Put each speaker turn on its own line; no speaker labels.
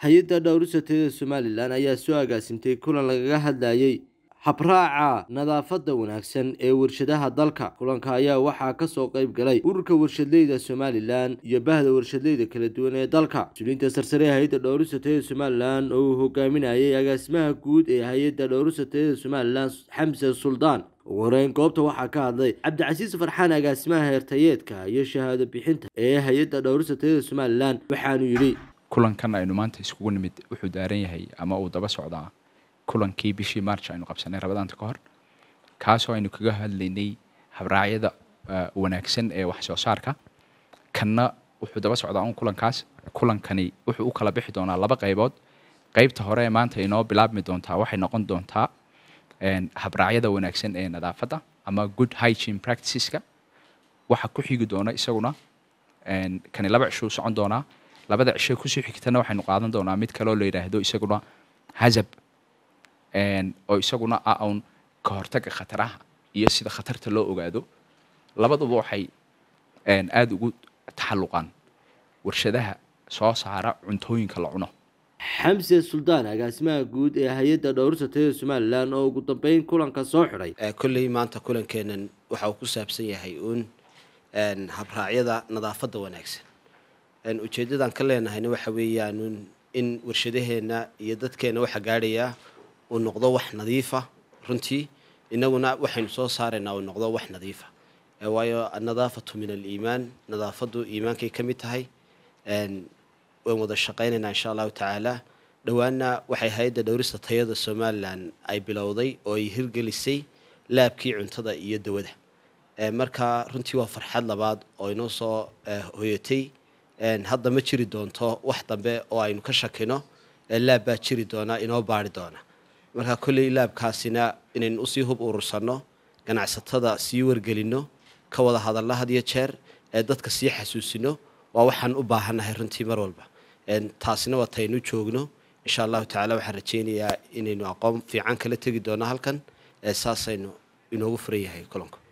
hay-adda dhowrsatada somalilan ayaa soo agaasimtay kulan lagaga hadlayay habraaca nadaafada wanaagsan ee warshadaha dalka kulanka ayaa waxaa kasoo qayb galay ururka warshadleyda somalilan iyo bahda warshadleyda kala duwan ee dalka mas-uuliyiinta sarsare ee hay-adda dhowrusateeda somalilan oo uu hogaaminayay agaasimaha guud ee hay-adda dhowrusateeda somalilan xamse suldaan ugu horeyn goobta waxaa ka hadlay cabdicasiis farxaan agaasimaha heertayeedka iyo shahaado bixinta ee hay-adda dhowrusateeda somalilan waxaanu yidhi
kulankan aynu maanta iskugu nimid wuxuu daaran yahay ama uu daba socdaa kulankii bishii march aynu qabsanay rabadaanta ka hor kaasoo aynu kaga hadlaynay habraacyada uh, wanaagsan ee wax soo saarka kanna wuxuu daba socdaa un kulankaas kulankani wuxuu u kala bixi doonaa laba qaybood qaybta hore ee maanta inoo bilaabmi doontaa waxay noqon doontaa habraacyada wanaagsan ee nadaafadda ama good hygiene practiceska waxa ku xigi doona isaguna kani laba cishuu socon doonaa labada cishe kusii xigtana waxaynu qaadan doonaa mid kaleoo la yidhaahdo isaguna hazab oo isaguna ah uun ka hortaga khataraha iyo sida khatarta loo ogaado labaduba waxay aada ugu taxalluqaan warshadaha soo saara cuntooyinka la cuno
xamse suldaan agaasimaha guud ee hay-adda dhowrta tayada somalilan oo ugu dambeyn kulanka soo xidhay eh, kolley maanta kulankeenan waxa uu ku saabsan yahay uun
habraacyada nadaafadda wanaagsan ujeedadan ka leenahayna waxa weeyaan in warshadaheenna iyo dadkeenna waxa gaadhayaa uu noqdo wax nadiifa runtii inaguna waxaynu soo saaraynaa uu noqdo wax nadiifa waayo annadaafatu min aliimaan nadaafaddu iimaankay ka mid tahay waan wada shaqaynaynaa insha allahu tacaala dhowaanna waxay hay-adda dhowrista tayada somalilan ay bilowday oo ay hirgelisay laabkii cuntada iyo dawada marka runtii waa farxad labaad oo inoo soo eh, hoyatay hadda ma jiri doonto wax dambe oo aynu ka shakino laab baa jiri doona inoo baari doona marka kolley laabkaasina inaynu usii hub urursanno ganacsatada sii wargelinno ka wada hadalno had iyo jeer ee dadka sii xasuusino waa waxaan u baahannahay runtii mar walba taasina waa joogno insha allahu tacaala waxaan rajaynayaa inaynu aqoon fiican kala tegi doonno halkan saasaynu inoogu furan yahay kolonka